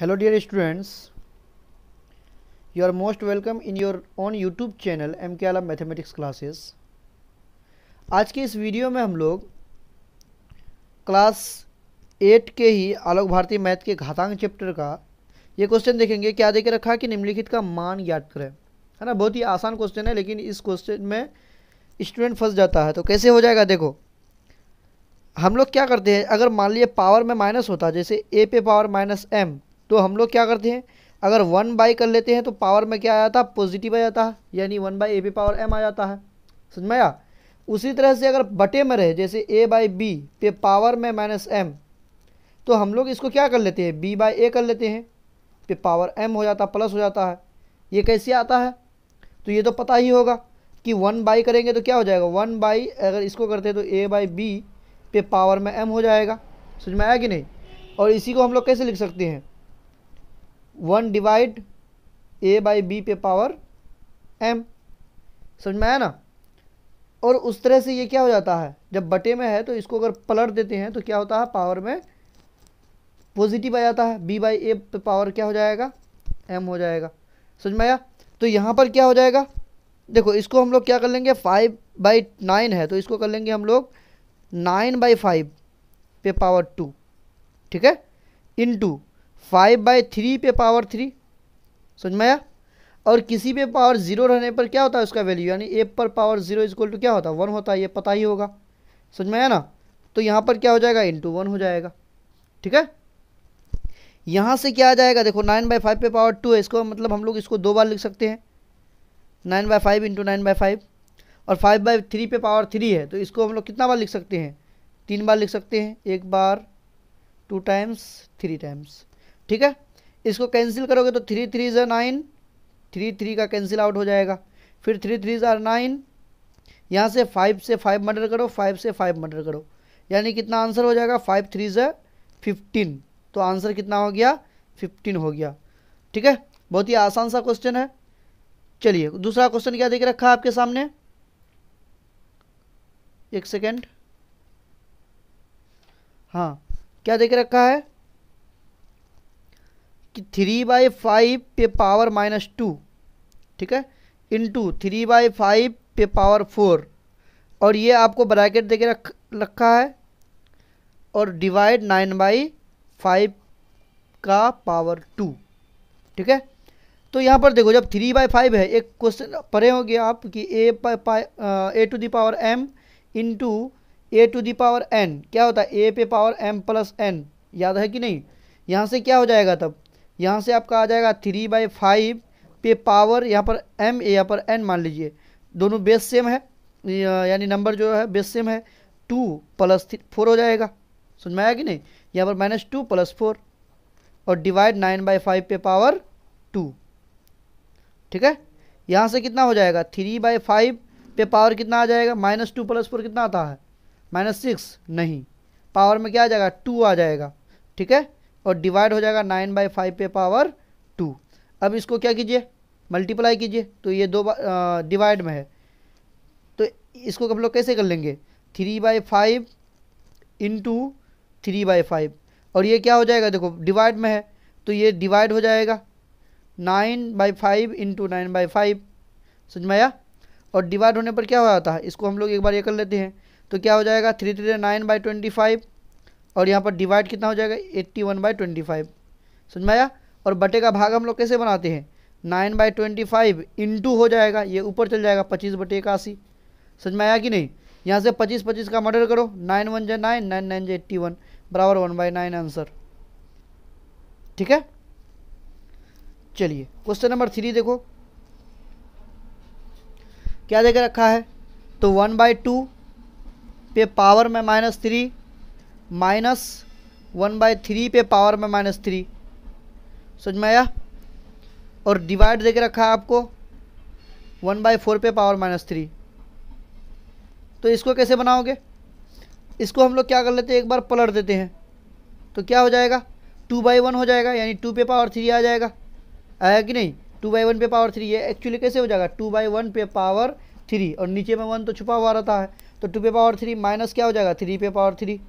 hello dear students you are most welcome in your own YouTube channel M K आला mathematics classes आज के इस video में हम लोग क्लास एट के ही आलोक भारतीय मैथ के घातांक चैप्टर का ये क्वेश्चन देखेंगे क्या देखे रखा कि निम्नलिखित का मान याद करें है ना बहुत ही आसान क्वेश्चन है लेकिन इस क्वेश्चन में स्टूडेंट फंस जाता है तो कैसे हो जाएगा देखो हम लोग क्या करते हैं अगर मान लिए पावर में माइनस होता जैसे ए पे पावर माइनस एम तो हम लोग क्या करते हैं अगर वन बाई कर लेते हैं तो पावर में क्या आ जाता है पॉजिटिव आ जाता है यानी वन बाई ए पे पावर एम आ जाता है समझ में आया उसी तरह से अगर बटे में रहे जैसे ए बाई बी पे पावर में माइनस एम तो हम लोग इसको क्या कर लेते हैं बी बाई ए कर लेते हैं पे पावर एम हो जाता प्लस हो जाता है ये कैसे आता है तो ये तो पता ही होगा कि वन बाई करेंगे तो क्या हो जाएगा वन बाई अगर इसको करते हैं तो ए बाई बी पे पावर में एम हो जाएगा समझ में आया कि नहीं और इसी को हम लोग कैसे लिख सकते हैं one divide A by B पे पावर एम समझ में आया ना और उस तरह से ये क्या हो जाता है जब बटे में है तो इसको अगर पलट देते हैं तो क्या होता है पावर में पॉजिटिव आ जाता है बी बाई ए पे पावर क्या हो जाएगा एम हो जाएगा समझ में आया तो यहाँ पर क्या हो जाएगा देखो इसको हम लोग क्या कर लेंगे फाइव बाई नाइन है तो इसको कर लेंगे हम लोग नाइन बाई फाइव पे पावर टू ठीक है into five by three पे पावर थ्री समझ में आया और किसी पे पावर ज़ीरो रहने पर क्या होता है उसका वैल्यू यानी ए पर पावर ज़ीरो इक्वल टू क्या होता है वन होता है ये पता ही होगा समझ में आया ना तो यहाँ पर क्या हो जाएगा इंटू वन हो जाएगा ठीक है यहाँ से क्या आ जाएगा देखो नाइन बाई फाइव पे पावर टू है इसको मतलब हम लोग इसको दो बार लिख सकते हैं nine by five into nine by five और फाइव बाई थ्री पे पावर थ्री है तो इसको हम लोग कितना बार लिख सकते हैं तीन बार लिख सकते हैं एक बार टू टाइम्स थ्री टाइम्स ठीक है इसको कैंसिल करोगे तो थ्री थ्री ज़ा नाइन थ्री थ्री का कैंसिल आउट हो जाएगा फिर थ्री थ्री ज़ा नाइन यहाँ से फाइव से फाइव मर्डर करो फाइव से फाइव मर्डर करो यानी कितना आंसर हो जाएगा फाइव थ्री ज़ा फिफ्टीन तो आंसर कितना हो गया फिफ्टीन हो गया ठीक है बहुत ही आसान सा क्वेश्चन है चलिए दूसरा क्वेश्चन क्या देख रखा है आपके सामने एक सेकेंड हाँ क्या देख रखा है कि थ्री बाई फाइव पे पावर माइनस टू ठीक है इंटू थ्री बाई फाइव पे पावर फोर और ये आपको ब्रैकेट दे के रख रखा है और डिवाइड नाइन बाई फाइव का पावर टू ठीक है तो यहाँ पर देखो जब थ्री बाई फाइव है एक क्वेश्चन पढ़े होंगे आप कि ए पाई A to the power M into A to the power N क्या होता है ए पे पावर एम प्लस एन याद है कि नहीं यहाँ से क्या हो जाएगा तब यहाँ से आपका आ जाएगा थ्री बाई फाइव पे पावर यहाँ पर एम ए यहाँ पर एन मान लीजिए दोनों बेस सेम है यानी नंबर जो है बेस सेम है टू प्लस फोर हो जाएगा समझ में आया कि नहीं यहाँ पर माइनस टू प्लस फोर और डिवाइड नाइन बाई फाइव पे पावर टू ठीक है यहाँ से कितना हो जाएगा थ्री बाई फाइव पे पावर कितना आ जाएगा माइनस टू प्लस फोर कितना आता है माइनस सिक्स नहीं पावर में क्या आ जाएगा टू आ जाएगा ठीक है और डिवाइड हो जाएगा नाइन बाई फाइव पे पावर टू अब इसको क्या कीजिए मल्टीप्लाई कीजिए तो ये दो डिवाइड में है तो इसको हम लोग कैसे कर लेंगे three by five into three by five और ये क्या हो जाएगा देखो डिवाइड में है तो ये डिवाइड हो जाएगा nine by five into nine by five समझ में आया और डिवाइड होने पर क्या हो जाता है इसको हम लोग एक बार ये कर लेते हैं तो क्या हो जाएगा three three nine by twenty five और यहाँ पर डिवाइड कितना हो जाएगा eighty one by twenty five समझ में आया और बटे का भाग हम लोग कैसे बनाते हैं nine by twenty five two हो जाएगा ये ऊपर चल जाएगा पच्चीस बटे इक्यासी समझ में आया कि नहीं यहाँ से पच्चीस पच्चीस का मर्डर करो नाइन वन जे नाइन नाइन नाइन जे एट्टी वन बराबर वन बाई नाइन आंसर ठीक है चलिए क्वेश्चन नंबर थ्री देखो क्या देख रखा है तो वन बाई टू पे पावर में minus three minus one by three पे पावर में माइनस थ्री समझ में आया और डिवाइड देके रखा है आपको वन बाई फोर पे पावर माइनस थ्री तो इसको कैसे बनाओगे इसको हम लोग क्या कर लेते हैं एक बार पलट देते हैं तो क्या हो जाएगा टू बाई वन हो जाएगा यानी टू पे पावर थ्री आ जाएगा आया कि नहीं टू बाई वन पे पावर थ्री है एक्चुअली कैसे हो जाएगा टू बाई वन पे पावर थ्री और नीचे में वन तो छुपा हुआ रहता है तो टू पे पावर थ्री माइनस क्या हो जाएगा थ्री पे पावर थ्री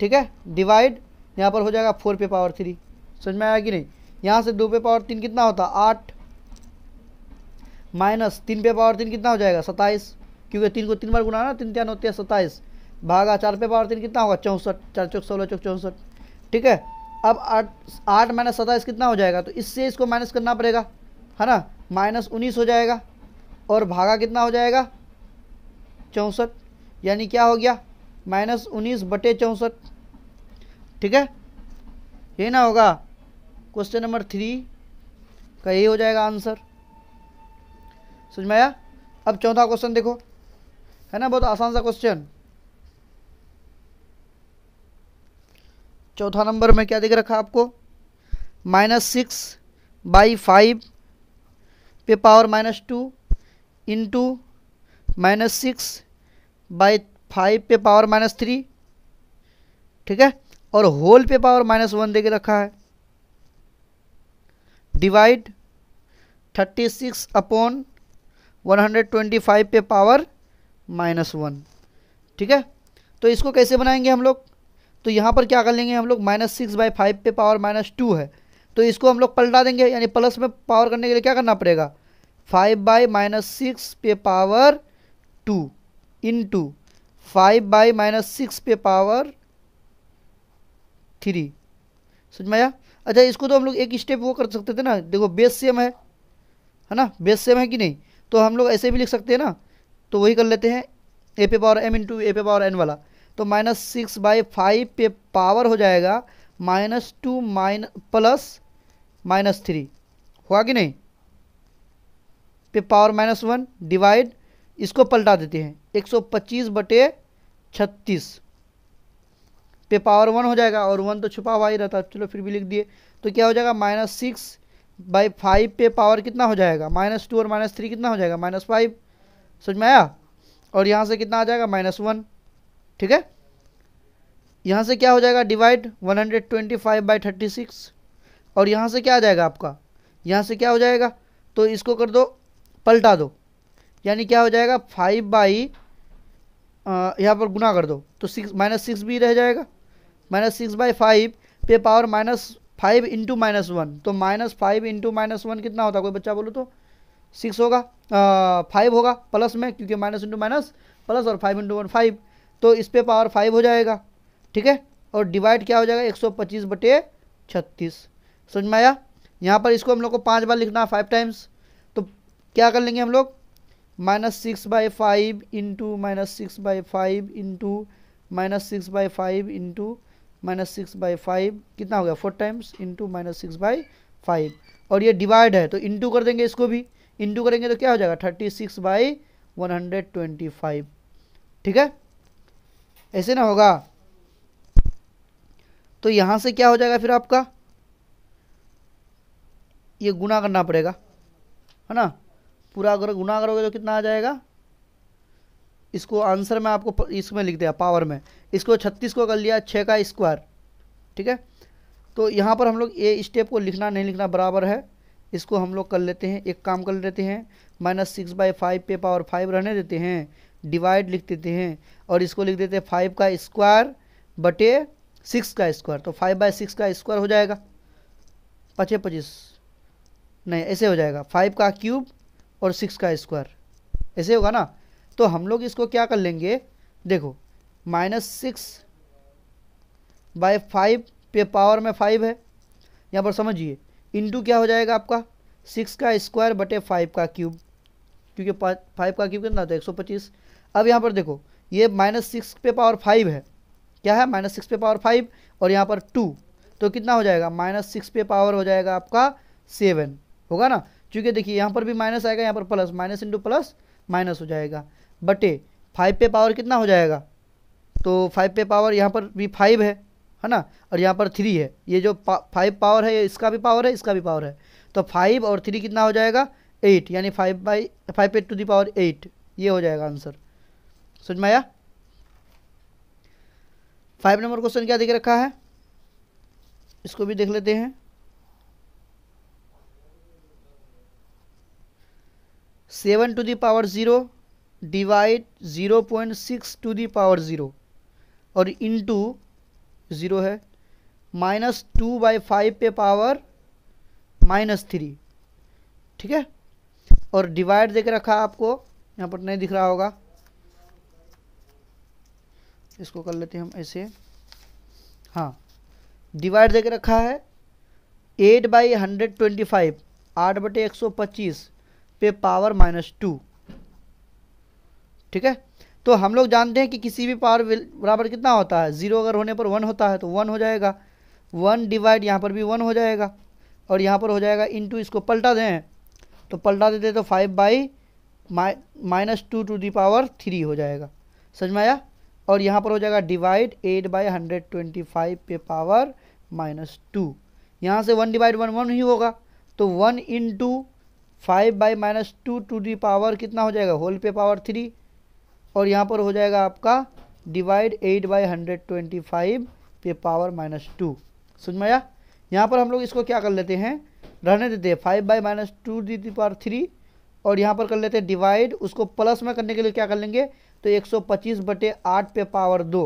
ठीक है डिवाइड यहाँ पर हो जाएगा फोर पे पावर थ्री समझ में आया कि नहीं यहाँ से दो पे पावर तीन कितना होता आठ माइनस तीन पे पावर तीन कितना हो जाएगा सत्ताईस क्योंकि तीन को तीन बार गुना ना तीन तीन होती है सत्ताईस भागा चार पे पावर तीन कितना होगा चौंसठ चार चौक सोलह चौक चौंसठ ठीक है अब आठ आठ माइनस सत्ताईस कितना हो जाएगा तो इससे इसको माइनस करना पड़ेगा है ना माइनस उन्नीस हो जाएगा और भागा कितना हो जाएगा चौंसठ यानी क्या हो गया माइनस उन्नीस बटे चौंसठ ठीक है ये ना होगा क्वेश्चन नंबर थ्री का ये हो जाएगा आंसर समझ में आया अब चौथा क्वेश्चन देखो है ना बहुत आसान सा क्वेश्चन चौथा नंबर में क्या दिख रखा आपको माइनस सिक्स बाई फाइव पे power minus two into minus six by five पे पावर माइनस थ्री ठीक है और होल पे पावर माइनस वन दे के रखा है divide thirty six upon one hundred twenty five पे पावर माइनस वन ठीक है तो इसको कैसे बनाएंगे हम लोग तो यहाँ पर क्या कर लेंगे हम लोग माइनस सिक्स बाई फाइव पे पावर माइनस टू है तो इसको हम लोग पलटा देंगे यानी प्लस में पावर करने के लिए क्या करना पड़ेगा फाइव बाई माइनस सिक्स पे power two into five by minus six पे पावर थ्री समझ में आया अच्छा इसको तो हम लोग एक स्टेप वो कर सकते थे ना देखो बेस सेम है है ना बेस सेम है कि नहीं तो हम लोग ऐसे भी लिख सकते हैं ना तो वही कर लेते हैं ए पे पावर एम इंटू ए पे पावर एन वाला तो माइनस सिक्स बाई फाइव पे पावर हो जाएगा minus two minus plus minus three हुआ कि नहीं पे पावर माइनस वन डिवाइड इसको पलटा देते हैं एक सौ पच्चीस बटे छत्तीस पे पावर वन हो जाएगा और वन तो छुपा हुआ ही रहता है चलो फिर भी लिख दिए तो क्या हो जाएगा माइनस सिक्स बाई फाइव पे पावर कितना हो जाएगा माइनस टू और माइनस थ्री कितना हो जाएगा माइनस फाइव समझ में आया और यहाँ से कितना आ जाएगा माइनस वन ठीक है यहाँ से क्या हो जाएगा divide one hundred twenty five by thirty six और यहाँ से क्या आ जाएगा आपका यहाँ से क्या हो जाएगा तो इसको कर दो पलटा दो यानी क्या हो जाएगा फाइव बाई यहाँ पर गुना कर दो तो सिक्स माइनस सिक्स भी रह जाएगा माइनस सिक्स बाई फाइव पे power minus five into minus one तो minus five into minus one कितना होता है कोई बच्चा बोलो तो सिक्स होगा फाइव होगा प्लस में क्योंकि माइनस इंटू माइनस प्लस और फाइव इंटू वन फाइव तो इस पे पावर फाइव हो जाएगा ठीक है और डिवाइड क्या हो जाएगा एक सौ पच्चीस बटे छत्तीस समझ में आया यहाँ पर इसको हम लोग को पाँच बार लिखना है फाइव टाइम्स तो क्या कर लेंगे हम लोग minus six by five into minus six by five into minus six by five into minus six by five कितना हो गया four times into minus six by five और ये डिवाइड है तो इंटू कर देंगे इसको भी इंटू करेंगे तो क्या हो जाएगा thirty six by one hundred twenty five ठीक है ऐसे ना होगा तो यहाँ से क्या हो जाएगा फिर आपका ये गुना करना पड़ेगा है ना पूरा अगर गुना करोगे तो कितना आ जाएगा इसको आंसर में आपको इसमें लिख दिया पावर में इसको छत्तीस को कर लिया छः का स्क्वायर ठीक है तो यहाँ पर हम लोग ए स्टेप को लिखना नहीं लिखना बराबर है इसको हम लोग कर लेते हैं एक काम कर लेते हैं माइनस सिक्स बाई फाइव पे पावर फाइव रहने देते हैं डिवाइड लिख देते हैं और इसको लिख देते हैं फाइव का स्क्वायर बटे सिक्स का स्क्वायर तो फाइव बाई सिक्स का स्क्वायर हो जाएगा पचे पच्चीस नहीं ऐसे हो जाएगा फाइव का क्यूब और सिक्स का स्क्वायर ऐसे होगा ना तो हम लोग इसको क्या कर लेंगे देखो माइनस सिक्स बाय फाइव पे पावर में फाइव है यहाँ पर समझिए इंटू क्या हो जाएगा आपका सिक्स का स्क्वायर बटे फाइव का क्यूब क्योंकि फाइव का क्यूब कितना होता है एक सौ पच्चीस अब यहाँ पर देखो ये माइनस सिक्स पे पावर फाइव है क्या है माइनस सिक्स पे पावर फाइव और यहाँ पर टू तो कितना हो जाएगा माइनस सिक्स पे पावर हो जाएगा आपका सेवन होगा ना क्योंकि देखिए यहाँ पर भी माइनस आएगा यहाँ पर plus minus into plus minus हो जाएगा बटे फाइव पे पावर कितना हो जाएगा तो फाइव पे पावर यहाँ पर भी फाइव है है ना और यहाँ पर थ्री है ये जो फाइव पावर है इसका भी पावर है इसका भी पावर है तो फाइव और थ्री कितना हो जाएगा एट यानी five by five eight to the power eight ये हो जाएगा आंसर समझ में आया फाइव नंबर क्वेश्चन क्या देख रखा है इसको भी देख लेते हैं seven to the power zero divide zero point six to the power zero और इनटू ज़ीरो है माइनस टू बाई फाइव पे पावर माइनस थ्री ठीक है और डिवाइड देख रखा आपको यहाँ पर नहीं दिख रहा होगा इसको कर लेते हैं हम ऐसे हाँ डिवाइड देख रखा है eight by hundred twenty five आठ बटे एक सौ पच्चीस पे पावर माइनस टू ठीक है तो हम लोग जानते हैं कि किसी भी पावर बराबर कितना होता है ज़ीरो अगर होने पर वन होता है तो वन हो जाएगा वन डिवाइड यहाँ पर भी वन हो जाएगा और यहाँ पर हो जाएगा इन इसको पलटा दें तो पलटा देते तो five by minus two to the power three हो जाएगा समझ में आया और यहाँ पर हो जाएगा divide eight by hundred twenty five पे पावर माइनस टू यहाँ से वन डिवाइड वन वन ही होगा तो one into five by minus two to the power कितना हो जाएगा होल पे पावर थ्री और यहाँ पर हो जाएगा आपका divide eight by hundred twenty five पे पावर माइनस टू सुझमाया में आया यहाँ पर हम लोग इसको क्या कर लेते हैं रहने देते हैं फाइव बाई माइनस टू डी दी पावर थ्री और यहाँ पर कर लेते हैं डिवाइड उसको प्लस में करने के लिए क्या कर लेंगे तो एक सौ पच्चीस बटे आठ पे पावर दो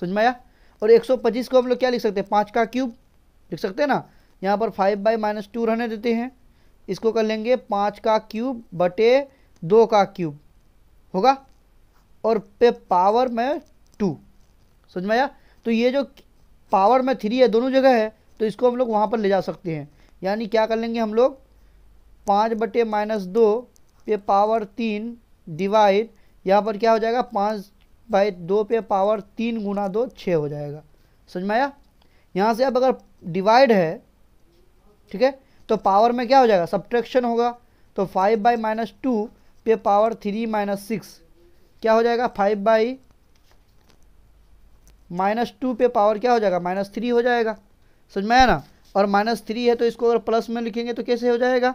समझ में आया और एक सौ पच्चीस को हम लोग क्या लिख सकते हैं पाँच का क्यूब लिख सकते हैं ना यहाँ पर फाइव बाई माइनस टू रहने देते हैं इसको कर लेंगे पाँच का क्यूब बटे दो का क्यूब होगा और पे पावर में टू समझ में आया तो ये जो पावर में थ्री है दोनों जगह है तो इसको हम लोग वहाँ पर ले जा सकते हैं यानी क्या कर लेंगे हम लोग पाँच बटे माइनस दो पे पावर तीन डिवाइड यहाँ पर क्या हो जाएगा पाँच बाई दो पे पावर तीन गुना दो छः हो जाएगा समझ में आया यहाँ से अब अगर डिवाइड है ठीक है तो पावर में क्या हो जाएगा सब्ट्रैक्शन होगा तो फाइव बाई माइनस टू पे पावर थ्री माइनस सिक्स क्या हो जाएगा फाइव बाई माइनस टू पे पावर क्या हो जाएगा माइनस थ्री हो जाएगा समझ में आया ना और माइनस थ्री है तो इसको अगर प्लस में लिखेंगे तो कैसे हो जाएगा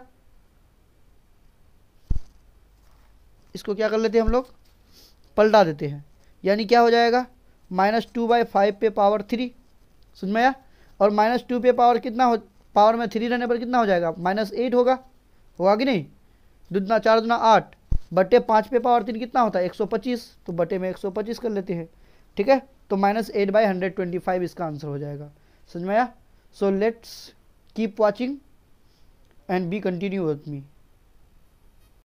इसको क्या कर लेते हैं हम लोग पलटा देते हैं यानी क्या हो जाएगा माइनस टू बाई फाइव पे पावर थ्री समझ में आया और माइनस टू पे पावर कितना हो पावर में थ्री रहने पर कितना हो जाएगा माइनस एट होगा होगा कि नहीं दुगना चार दुना आठ बटे पाँच पे पावर तीन कितना होता है पच्चीस तो बटे में पच्चीस कर लेते हैं ठीक है तो minus eight by hundred twenty five इसका आंसर हो जाएगा समझ में आया so let's keep watching and be continue with me